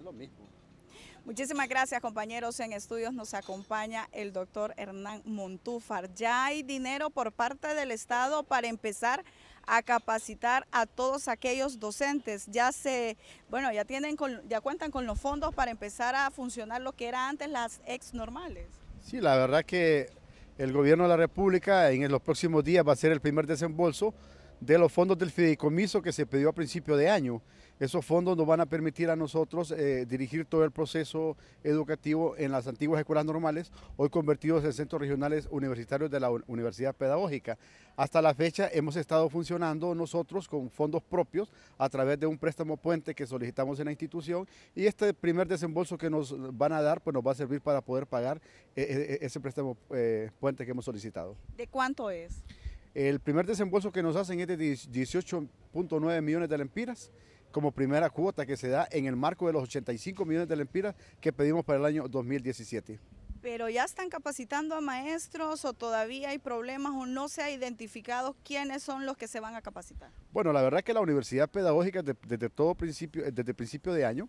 lo mismo. Muchísimas gracias compañeros. En estudios nos acompaña el doctor Hernán Montúfar. Ya hay dinero por parte del Estado para empezar a capacitar a todos aquellos docentes. Ya se, bueno, ya tienen ya cuentan con los fondos para empezar a funcionar lo que era antes las ex normales. Sí, la verdad que el gobierno de la República en los próximos días va a ser el primer desembolso de los fondos del fideicomiso que se pidió a principio de año. Esos fondos nos van a permitir a nosotros eh, dirigir todo el proceso educativo en las antiguas escuelas normales, hoy convertidos en centros regionales universitarios de la Universidad Pedagógica. Hasta la fecha hemos estado funcionando nosotros con fondos propios a través de un préstamo puente que solicitamos en la institución y este primer desembolso que nos van a dar pues nos va a servir para poder pagar eh, eh, ese préstamo puente que hemos solicitado. ¿De cuánto es? El primer desembolso que nos hacen es de 18.9 millones de lempiras como primera cuota que se da en el marco de los 85 millones de lempiras que pedimos para el año 2017. Pero ya están capacitando a maestros o todavía hay problemas o no se ha identificado quiénes son los que se van a capacitar. Bueno, la verdad es que la Universidad Pedagógica desde, todo principio, desde principio de año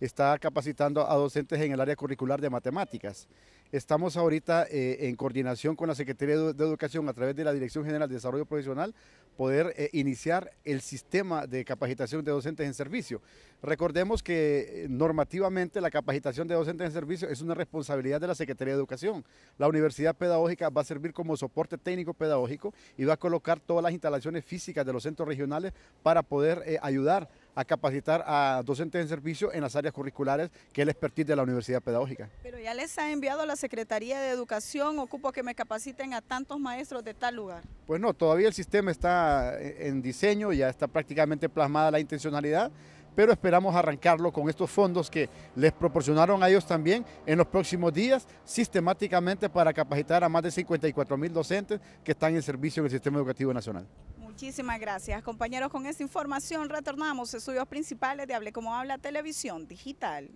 está capacitando a docentes en el área curricular de matemáticas. Estamos ahorita eh, en coordinación con la Secretaría de, Educación a través de la Dirección General de Desarrollo Profesional poder eh, iniciar el sistema de capacitación de docentes en servicio. Recordemos que eh, normativamente la capacitación de docentes en servicio es una responsabilidad de la Secretaría de Educación. La Universidad Pedagógica va a servir como soporte técnico pedagógico y va a colocar todas las instalaciones físicas de los centros regionales para poder ayudar a capacitar a docentes en servicio en las áreas curriculares que es la expertise de la Universidad Pedagógica. Pero ya les ha enviado a la Secretaría de Educación, ocupo que me capaciten a tantos maestros de tal lugar. Pues no, todavía el sistema está eh, en diseño, ya está prácticamente plasmada la intencionalidad pero esperamos arrancarlo con estos fondos que les proporcionaron a ellos también en los próximos días, sistemáticamente para capacitar a más de 54 mil docentes que están en servicio en el sistema educativo nacional. Muchísimas gracias. Compañeros, con esta información retornamos a estudios principales de Hable Como Habla Televisión Digital.